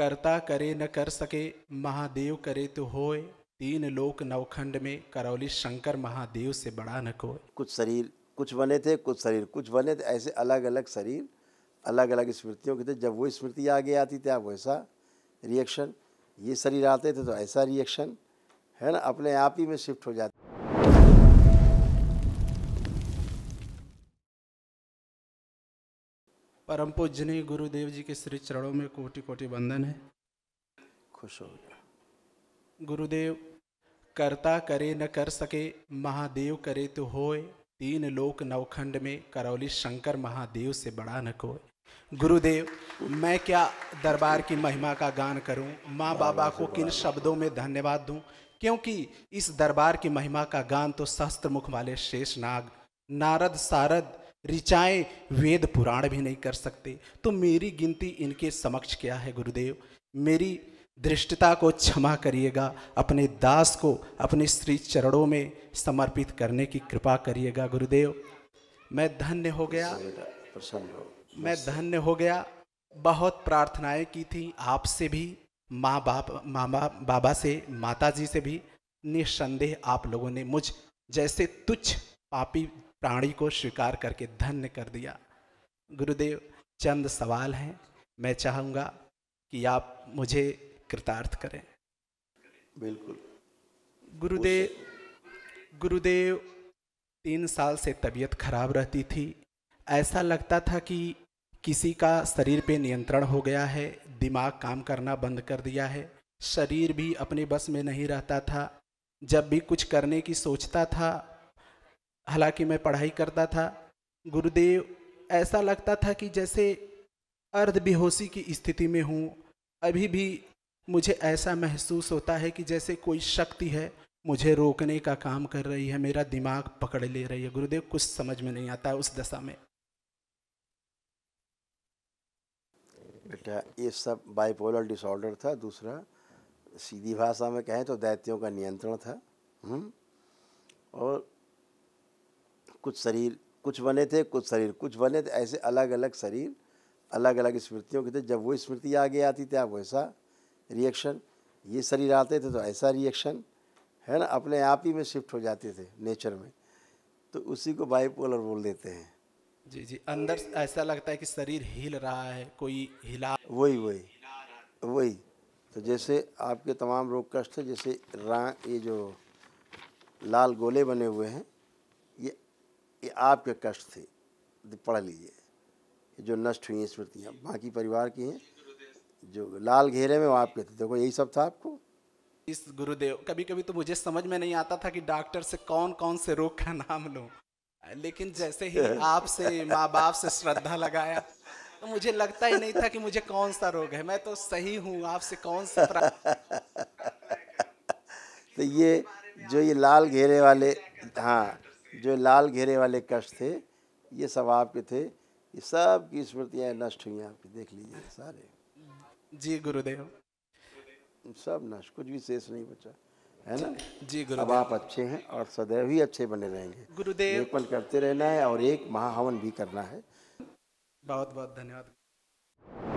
करता करे न कर सके महादेव करे तो होए तीन लोक नवखंड में करौली शंकर महादेव से बड़ा न कोई कुछ शरीर कुछ बने थे कुछ शरीर कुछ बने थे ऐसे अलग अलग शरीर अलग अलग स्मृतियों के थे जब वो स्मृति आगे आती थी आप वैसा रिएक्शन ये शरीर आते थे तो ऐसा रिएक्शन है ना अपने आप ही में शिफ्ट हो जाता परम पूजनी गुरुदेव जी के श्री चरणों में कोटि कोटि बंधन है खुश हो गया गुरुदेव करता करे न कर सके महादेव करे तो होए तीन लोक नवखंड में करौली शंकर महादेव से बड़ा न कोई गुरुदेव मैं क्या दरबार की महिमा का गान करूं माँ बाबा को किन शब्दों में धन्यवाद दूं क्योंकि इस दरबार की महिमा का गान तो शस्त्र मुख वाले शेषनाग नारद सारद रिचाए वेद पुराण भी नहीं कर सकते तो मेरी गिनती इनके समक्ष क्या है गुरुदेव मेरी दृष्टता को क्षमा करिएगा अपने दास को अपने श्री चरणों में समर्पित करने की कृपा करिएगा गुरुदेव मैं धन्य हो गया प्रसन्न हो मैं धन्य हो गया बहुत प्रार्थनाएं की थी आपसे भी माँ बाप मामा बाबा से माता जी से भी निस्संदेह आप लोगों ने मुझ जैसे तुच्छ पापी प्राणी को स्वीकार करके धन्य कर दिया गुरुदेव चंद सवाल हैं मैं चाहूँगा कि आप मुझे कृतार्थ करें बिल्कुल गुरुदेव गुरुदेव तीन साल से तबीयत खराब रहती थी ऐसा लगता था कि किसी का शरीर पे नियंत्रण हो गया है दिमाग काम करना बंद कर दिया है शरीर भी अपने बस में नहीं रहता था जब भी कुछ करने की सोचता था हालांकि मैं पढ़ाई करता था गुरुदेव ऐसा लगता था कि जैसे अर्ध बेहोशी की स्थिति में हूँ अभी भी मुझे ऐसा महसूस होता है कि जैसे कोई शक्ति है मुझे रोकने का काम कर रही है मेरा दिमाग पकड़ ले रही है गुरुदेव कुछ समझ में नहीं आता उस दशा में बेटा ये सब बाइपोलर डिसऑर्डर था दूसरा सीधी भाषा में कहें तो दैत्यों का नियंत्रण था हुँ? हम्म। और कुछ शरीर कुछ बने थे कुछ शरीर कुछ बने थे ऐसे अलग अलग शरीर अलग अलग स्मृतियों के थे जब वो स्मृति आगे आती थी आप वैसा रिएक्शन ये शरीर आते थे तो ऐसा रिएक्शन है ना अपने आप ही में शिफ्ट हो जाते थे नेचर में तो उसी को बाइपोलर बोल देते हैं जी जी अंदर ऐसा लगता है कि शरीर हिल रहा है कोई हिला वही वही वही तो जैसे आपके तमाम रोग कष्ट जैसे रा ये जो लाल गोले बने हुए हैं ये आपके कष्ट थे तो पढ़ लीजिए जो नष्ट हुई हैं स्मृतियाँ बाकी परिवार की हैं जो लाल घेरे में वो आपके थे देखो यही सब था आपको इस गुरुदेव कभी कभी तो मुझे समझ में नहीं आता था कि डॉक्टर से कौन कौन से रोग का नाम लो लेकिन जैसे ही आपसे माँ बाप से श्रद्धा लगाया तो मुझे लगता ही नहीं था कि मुझे कौन सा रोग है मैं तो सही हूँ आपसे कौन सा तो ये जो ये लाल घेरे वाले हाँ जो लाल घेरे वाले कष्ट थे ये सब आपके थे ये सब की स्मृतियाँ नष्ट हुई आपकी देख लीजिए सारे जी गुरुदेव सब नष्ट कुछ भी शेष नहीं बचा है ना जी गुरु अब आप अच्छे हैं और सदैव ही अच्छे बने रहेंगे गुरुदेव एकपन करते रहना है और एक महाहवन भी करना है बहुत बहुत धन्यवाद